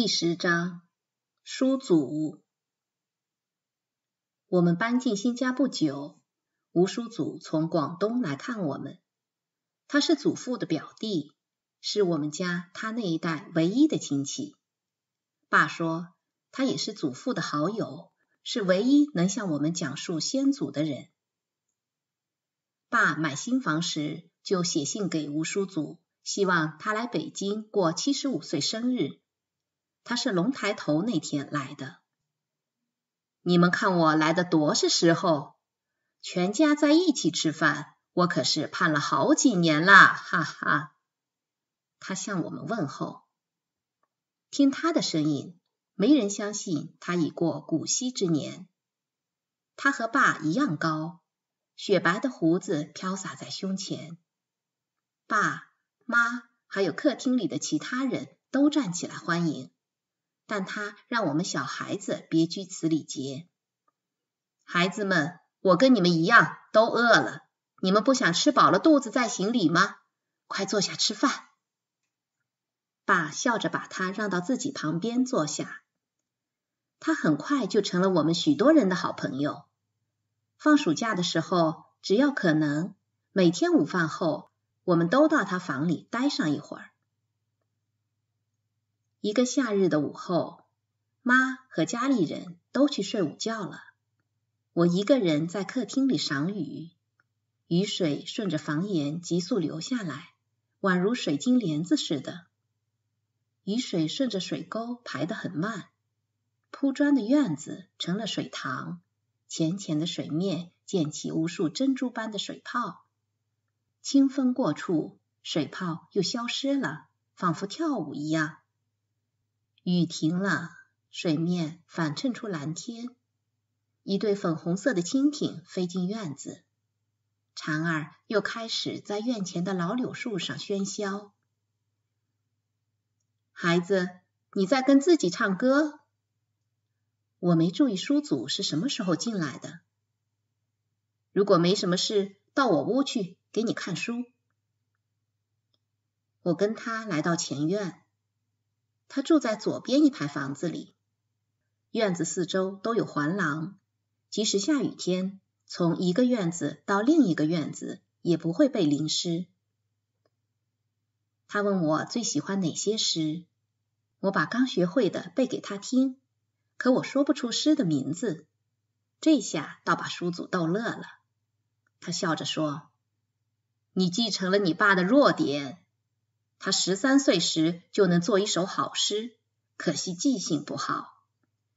第十章，叔祖。我们搬进新家不久，吴叔祖从广东来看我们。他是祖父的表弟，是我们家他那一代唯一的亲戚。爸说，他也是祖父的好友，是唯一能向我们讲述先祖的人。爸买新房时就写信给吴叔祖，希望他来北京过七十五岁生日。他是龙抬头那天来的，你们看我来的多是时候，全家在一起吃饭，我可是盼了好几年了，哈哈。他向我们问候，听他的声音，没人相信他已过古稀之年。他和爸一样高，雪白的胡子飘洒在胸前。爸妈还有客厅里的其他人都站起来欢迎。但他让我们小孩子别拘此礼节。孩子们，我跟你们一样都饿了，你们不想吃饱了肚子再行礼吗？快坐下吃饭。爸笑着把他让到自己旁边坐下。他很快就成了我们许多人的好朋友。放暑假的时候，只要可能，每天午饭后，我们都到他房里待上一会儿。一个夏日的午后，妈和家里人都去睡午觉了。我一个人在客厅里赏雨，雨水顺着房檐急速流下来，宛如水晶帘子似的。雨水顺着水沟排得很慢，铺砖的院子成了水塘，浅浅的水面溅起无数珍珠般的水泡，清风过处，水泡又消失了，仿佛跳舞一样。雨停了，水面反衬出蓝天。一对粉红色的蜻蜓飞进院子，蝉儿又开始在院前的老柳树上喧嚣。孩子，你在跟自己唱歌？我没注意叔祖是什么时候进来的。如果没什么事，到我屋去，给你看书。我跟他来到前院。他住在左边一排房子里，院子四周都有环廊，即使下雨天，从一个院子到另一个院子也不会被淋湿。他问我最喜欢哪些诗，我把刚学会的背给他听，可我说不出诗的名字，这下倒把叔祖逗乐了。他笑着说：“你继承了你爸的弱点。”他十三岁时就能做一首好诗，可惜记性不好。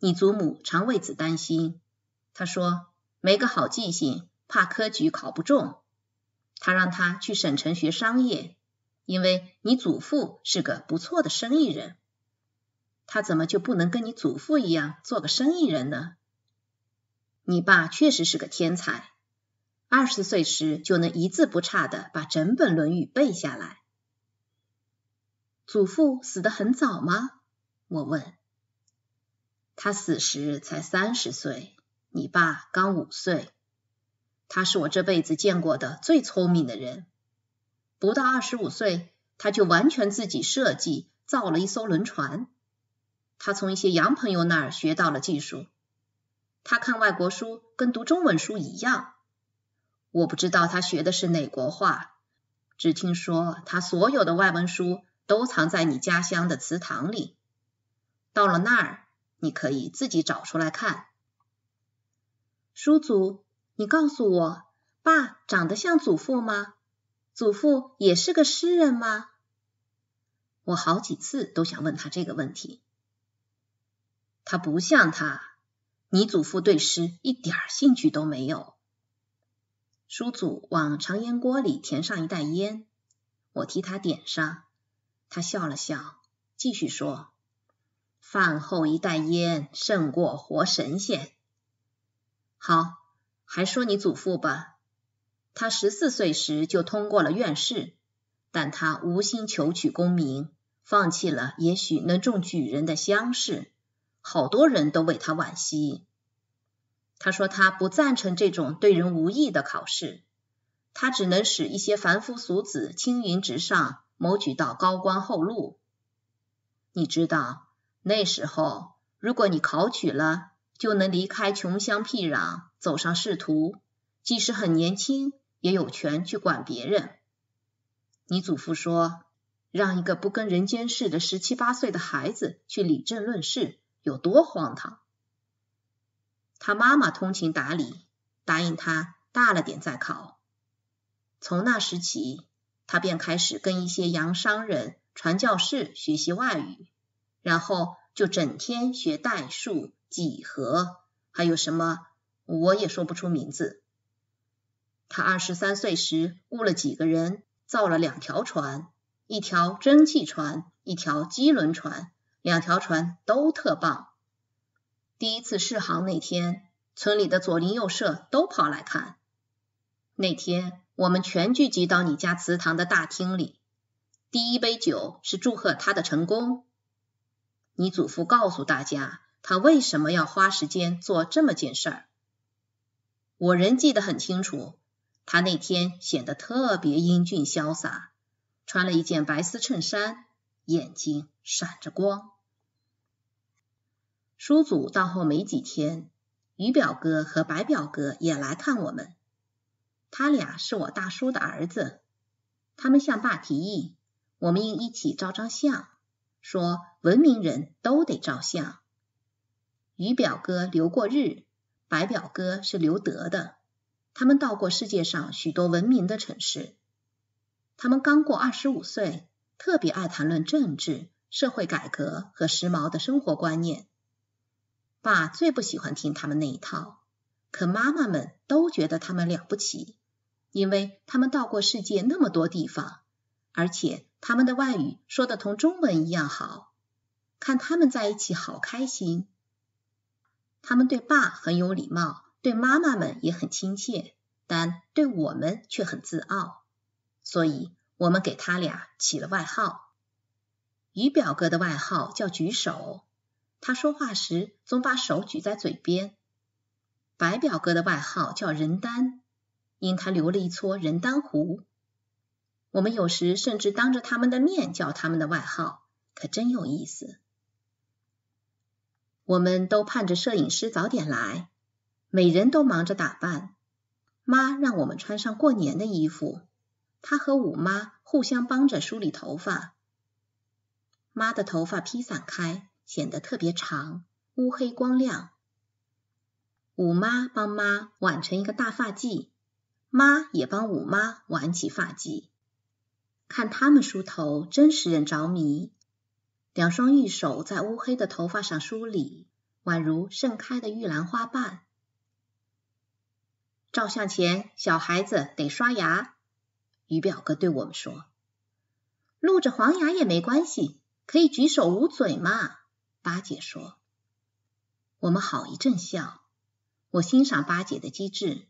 你祖母常为此担心，他说没个好记性，怕科举考不中。他让他去省城学商业，因为你祖父是个不错的生意人。他怎么就不能跟你祖父一样做个生意人呢？你爸确实是个天才，二十岁时就能一字不差的把整本《论语》背下来。祖父死得很早吗？我问。他死时才三十岁，你爸刚五岁。他是我这辈子见过的最聪明的人。不到二十五岁，他就完全自己设计造了一艘轮船。他从一些洋朋友那儿学到了技术。他看外国书跟读中文书一样。我不知道他学的是哪国话，只听说他所有的外文书。都藏在你家乡的祠堂里。到了那儿，你可以自己找出来看。叔祖，你告诉我，爸长得像祖父吗？祖父也是个诗人吗？我好几次都想问他这个问题。他不像他，你祖父对诗一点兴趣都没有。叔祖往长烟锅里填上一袋烟，我替他点上。他笑了笑，继续说：“饭后一袋烟，胜过活神仙。好，还说你祖父吧，他十四岁时就通过了院试，但他无心求取功名，放弃了也许能中举人的乡试。好多人都为他惋惜。他说他不赞成这种对人无益的考试，他只能使一些凡夫俗子青云直上。”谋取到高官厚禄，你知道那时候，如果你考取了，就能离开穷乡僻壤，走上仕途。即使很年轻，也有权去管别人。你祖父说，让一个不跟人间事的十七八岁的孩子去理政论事，有多荒唐。他妈妈通情达理，答应他大了点再考。从那时起。他便开始跟一些洋商人、传教士学习外语，然后就整天学代数、几何，还有什么我也说不出名字。他二十三岁时雇了几个人，造了两条船，一条蒸汽船，一条机轮船，两条船都特棒。第一次试航那天，村里的左邻右舍都跑来看。那天。我们全聚集到你家祠堂的大厅里，第一杯酒是祝贺他的成功。你祖父告诉大家他为什么要花时间做这么件事儿。我仍记得很清楚，他那天显得特别英俊潇洒，穿了一件白丝衬衫，眼睛闪着光。叔祖到后没几天，于表哥和白表哥也来看我们。他俩是我大叔的儿子，他们向爸提议，我们应一起照张相，说文明人都得照相。于表哥留过日，白表哥是留德的，他们到过世界上许多文明的城市。他们刚过二十五岁，特别爱谈论政治、社会改革和时髦的生活观念。爸最不喜欢听他们那一套，可妈妈们都觉得他们了不起。因为他们到过世界那么多地方，而且他们的外语说的同中文一样好，看他们在一起好开心。他们对爸很有礼貌，对妈妈们也很亲切，但对我们却很自傲，所以我们给他俩起了外号。于表哥的外号叫“举手”，他说话时总把手举在嘴边。白表哥的外号叫“任丹”。因他留了一撮人丹胡，我们有时甚至当着他们的面叫他们的外号，可真有意思。我们都盼着摄影师早点来，每人都忙着打扮。妈让我们穿上过年的衣服，她和五妈互相帮着梳理头发。妈的头发披散开，显得特别长，乌黑光亮。五妈帮妈挽成一个大发髻。妈也帮五妈挽起发髻，看他们梳头真使人着迷。两双玉手在乌黑的头发上梳理，宛如盛开的玉兰花瓣。照相前，小孩子得刷牙。于表哥对我们说：“露着黄牙也没关系，可以举手捂嘴嘛。”八姐说。我们好一阵笑。我欣赏八姐的机智。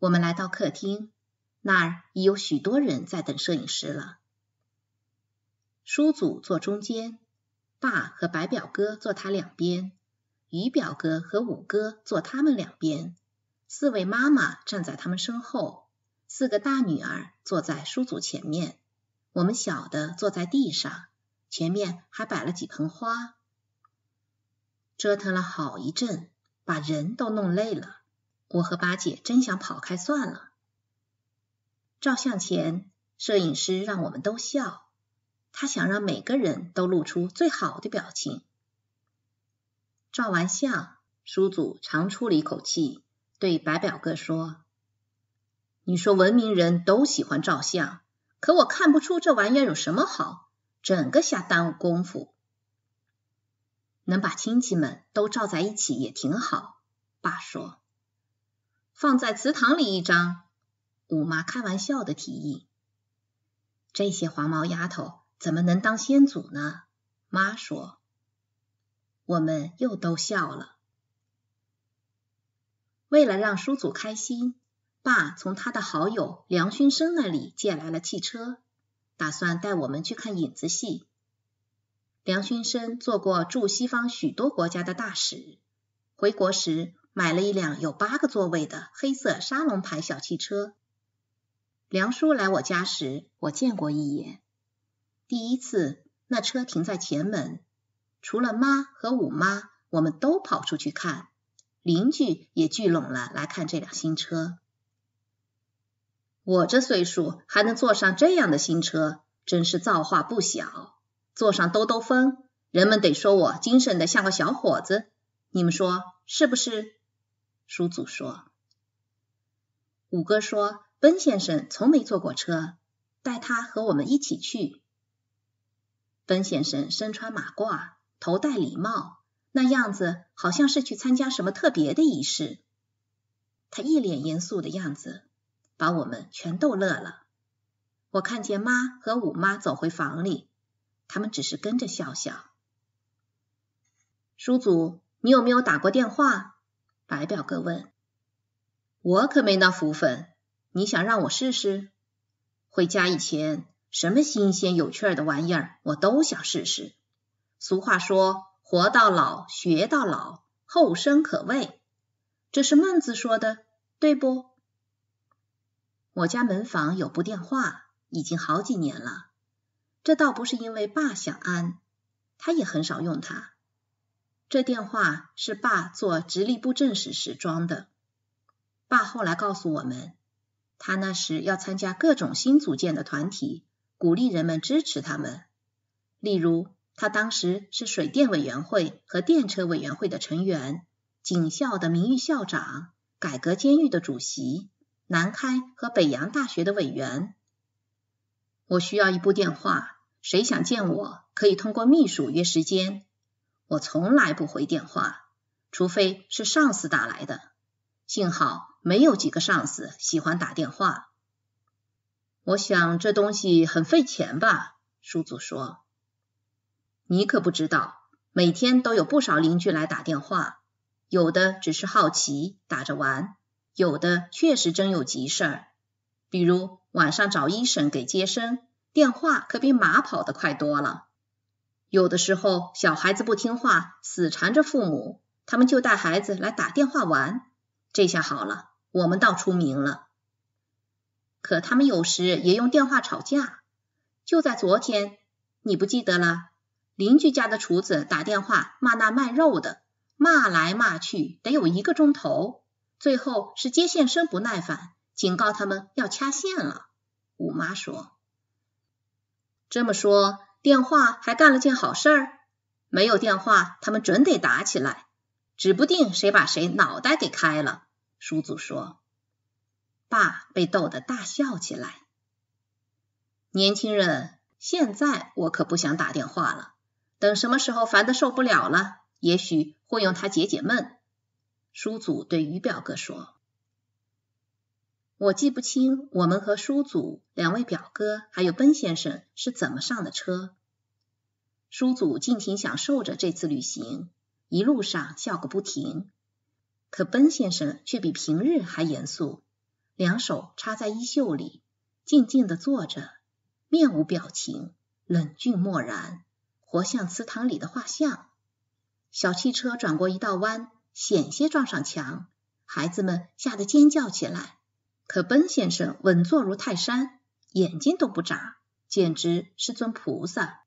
我们来到客厅，那儿已有许多人在等摄影师了。叔祖坐中间，爸和白表哥坐他两边，余表哥和五哥坐他们两边，四位妈妈站在他们身后，四个大女儿坐在叔祖前面，我们小的坐在地上。前面还摆了几盆花。折腾了好一阵，把人都弄累了。我和八姐真想跑开算了。照相前，摄影师让我们都笑，他想让每个人都露出最好的表情。照完相，叔祖长出了一口气，对白表哥说：“你说文明人都喜欢照相，可我看不出这玩意儿有什么好，整个瞎耽误功夫。能把亲戚们都照在一起也挺好。”爸说。放在祠堂里一张，五妈开玩笑的提议。这些黄毛丫头怎么能当先祖呢？妈说。我们又都笑了。为了让叔祖开心，爸从他的好友梁勋生那里借来了汽车，打算带我们去看影子戏。梁勋生做过驻西方许多国家的大使，回国时。买了一辆有八个座位的黑色沙龙牌小汽车。梁叔来我家时，我见过一眼。第一次，那车停在前门，除了妈和五妈，我们都跑出去看，邻居也聚拢了来看这辆新车。我这岁数还能坐上这样的新车，真是造化不小。坐上兜兜风，人们得说我精神的像个小伙子。你们说是不是？叔祖说：“五哥说，奔先生从没坐过车，带他和我们一起去。奔先生身穿马褂，头戴礼帽，那样子好像是去参加什么特别的仪式。他一脸严肃的样子，把我们全逗乐了。我看见妈和五妈走回房里，他们只是跟着笑笑。叔祖，你有没有打过电话？”白表哥问：“我可没那福分，你想让我试试？回家以前，什么新鲜有趣的玩意儿，我都想试试。俗话说，活到老学到老，后生可畏，这是孟子说的，对不？”我家门房有部电话，已经好几年了。这倒不是因为爸想安，他也很少用它。这电话是爸做直隶布政使时装的。爸后来告诉我们，他那时要参加各种新组建的团体，鼓励人们支持他们。例如，他当时是水电委员会和电车委员会的成员，警校的名誉校长，改革监狱的主席，南开和北洋大学的委员。我需要一部电话，谁想见我，可以通过秘书约时间。我从来不回电话，除非是上司打来的。幸好没有几个上司喜欢打电话。我想这东西很费钱吧？叔祖说。你可不知道，每天都有不少邻居来打电话，有的只是好奇打着玩，有的确实真有急事儿，比如晚上找医生给接生。电话可比马跑得快多了。有的时候，小孩子不听话，死缠着父母，他们就带孩子来打电话玩。这下好了，我们倒出名了。可他们有时也用电话吵架。就在昨天，你不记得了？邻居家的厨子打电话骂那卖肉的，骂来骂去得有一个钟头，最后是接线生不耐烦，警告他们要掐线了。五妈说：“这么说。”电话还干了件好事，没有电话他们准得打起来，指不定谁把谁脑袋给开了。叔祖说，爸被逗得大笑起来。年轻人，现在我可不想打电话了，等什么时候烦的受不了了，也许会用它解解闷。叔祖对于表哥说。我记不清我们和叔祖两位表哥还有奔先生是怎么上的车。叔祖尽情享受着这次旅行，一路上笑个不停。可奔先生却比平日还严肃，两手插在衣袖里，静静的坐着，面无表情，冷峻漠然，活像祠堂里的画像。小汽车转过一道弯，险些撞上墙，孩子们吓得尖叫起来。可奔先生稳坐如泰山，眼睛都不眨，简直是尊菩萨。